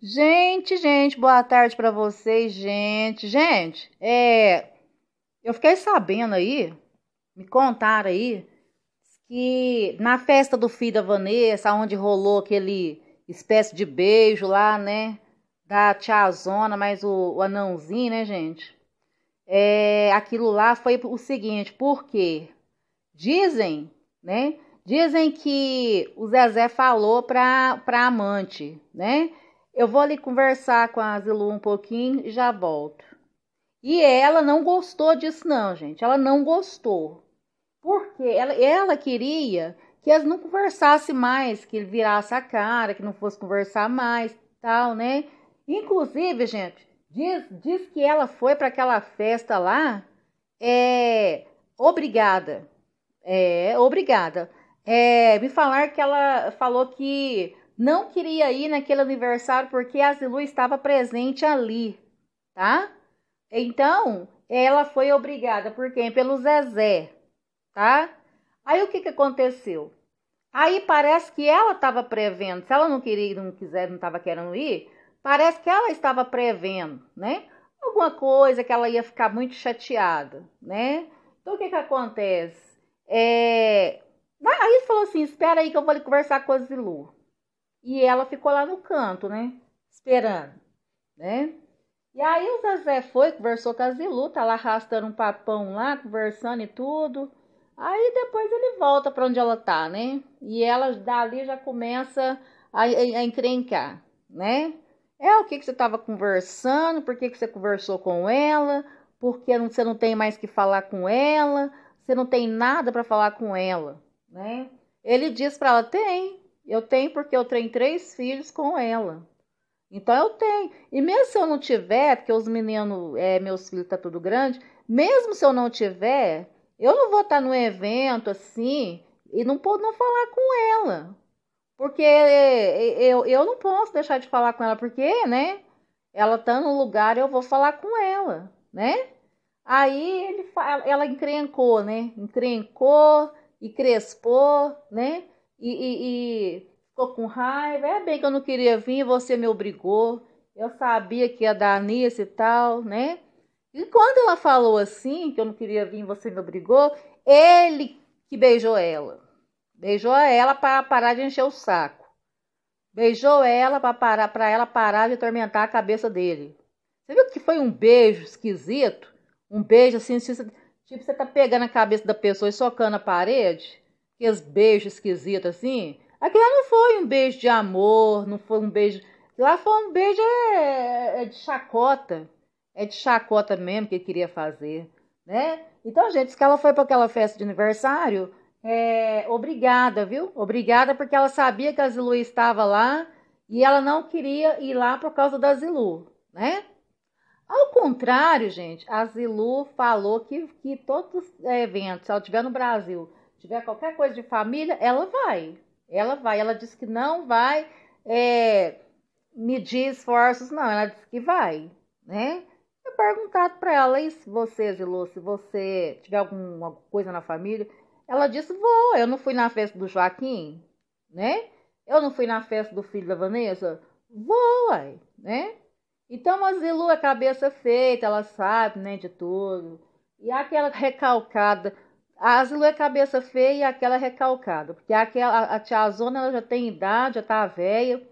Gente, gente, boa tarde para vocês, gente. Gente, é, eu fiquei sabendo aí, me contaram aí, que na festa do filho da Vanessa, onde rolou aquele espécie de beijo lá, né? Da tiazona, mas o, o anãozinho, né, gente? É, aquilo lá foi o seguinte, porque dizem, né? Dizem que o Zezé falou pra, pra amante, né? Eu vou ali conversar com a Zilu um pouquinho e já volto. E ela não gostou disso, não, gente. Ela não gostou. Porque ela, ela queria que as não conversassem mais, que ele virasse a cara, que não fosse conversar mais, tal, né? Inclusive, gente, diz, diz que ela foi para aquela festa lá, é obrigada, é obrigada. É, me falar que ela falou que não queria ir naquele aniversário porque a Zilu estava presente ali, tá? Então, ela foi obrigada por quem? Pelo Zezé, tá? Aí o que, que aconteceu? Aí parece que ela estava prevendo, se ela não queria, não quiser, não estava querendo ir, parece que ela estava prevendo, né? Alguma coisa que ela ia ficar muito chateada, né? Então o que que acontece? É... Aí falou assim, espera aí que eu vou conversar com a Zilu. E ela ficou lá no canto, né? Esperando, né? E aí o Zezé foi, conversou com a Zilu, tá lá arrastando um papão lá, conversando e tudo. Aí depois ele volta para onde ela tá, né? E ela dali já começa a, a, a encrencar, né? É o que, que você estava conversando, por que, que você conversou com ela, por que você não tem mais que falar com ela, você não tem nada para falar com ela, né? Ele diz para ela: tem, eu tenho porque eu tenho três filhos com ela. Então eu tenho. E mesmo se eu não tiver, porque os meninos, é, meus filhos tá tudo grande, mesmo se eu não tiver, eu não vou estar tá no evento assim e não posso não falar com ela. Porque é, é, eu, eu não posso deixar de falar com ela, porque, né? Ela tá no lugar, eu vou falar com ela, né? Aí ele ela encrencou, né? Encrencou e crespou, né? E, e, e ficou com raiva. É bem que eu não queria vir, você me obrigou. Eu sabia que ia dar nisso e tal, né? E quando ela falou assim, que eu não queria vir, você me obrigou, ele que beijou ela. Beijou ela para parar de encher o saco. Beijou ela para parar, para ela parar de atormentar a cabeça dele. Você viu que foi um beijo esquisito? Um beijo assim, tipo você tá pegando a cabeça da pessoa e socando a parede? os beijos esquisitos assim? Aquilo não foi um beijo de amor, não foi um beijo. Lá foi um beijo é, é de chacota. É de chacota mesmo que ele queria fazer. Né? Então, gente, se ela foi para aquela festa de aniversário, é, obrigada, viu? Obrigada porque ela sabia que a Zilu estava lá e ela não queria ir lá por causa da Zilu, né? Ao contrário, gente, a Zilu falou que, que todos os eventos, se ela estiver no Brasil, tiver qualquer coisa de família, ela vai. Ela vai, ela diz que não vai é, medir esforços, não, ela diz que vai, né? eu é perguntado para ela, e se você, Gilô, se você tiver alguma coisa na família, ela disse, vou, eu não fui na festa do Joaquim, né? Eu não fui na festa do filho da Vanessa, vou, uai, né? Então, a Zilu é cabeça feita, ela sabe, né, de tudo. E aquela recalcada, a Asilo é cabeça feia e aquela é recalcada, porque aquela, a tiazona ela já tem idade, já tá velha,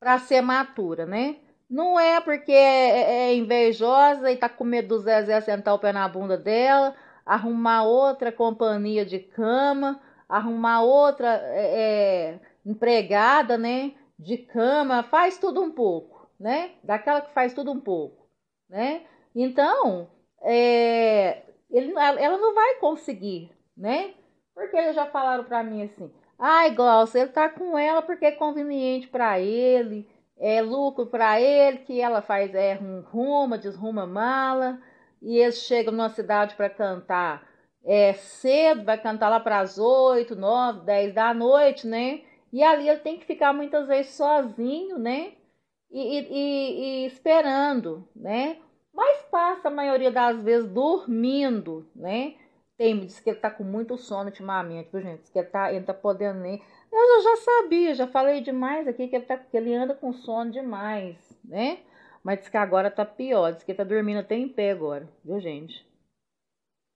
para ser matura, né? Não é porque é, é, é, invejosa e tá com medo do Zezé sentar o pé na bunda dela, arrumar outra companhia de cama, arrumar outra é, é empregada, né? De cama, faz tudo um pouco, né? Daquela que faz tudo um pouco, né? Então, é, ele, ela não vai conseguir, né? Porque eles já falaram para mim assim: ai, Glaucia, ele tá com ela porque é conveniente para ele, é lucro para ele, que ela faz é, ruma, desruma mala, e eles chegam numa cidade para cantar é, cedo, vai cantar lá para as 8, 9, 10 da noite, né? E ali ele tem que ficar muitas vezes sozinho, né? e, e, e esperando, né? passa a maioria das vezes dormindo, né? Tem, me disse que ele tá com muito sono ultimamente, viu, gente? Diz que ele tá, ele tá podendo nem. Eu já, já sabia, já falei demais aqui que ele, tá, que ele anda com sono demais, né? Mas diz que agora tá pior, diz que ele tá dormindo até em pé agora, viu, gente?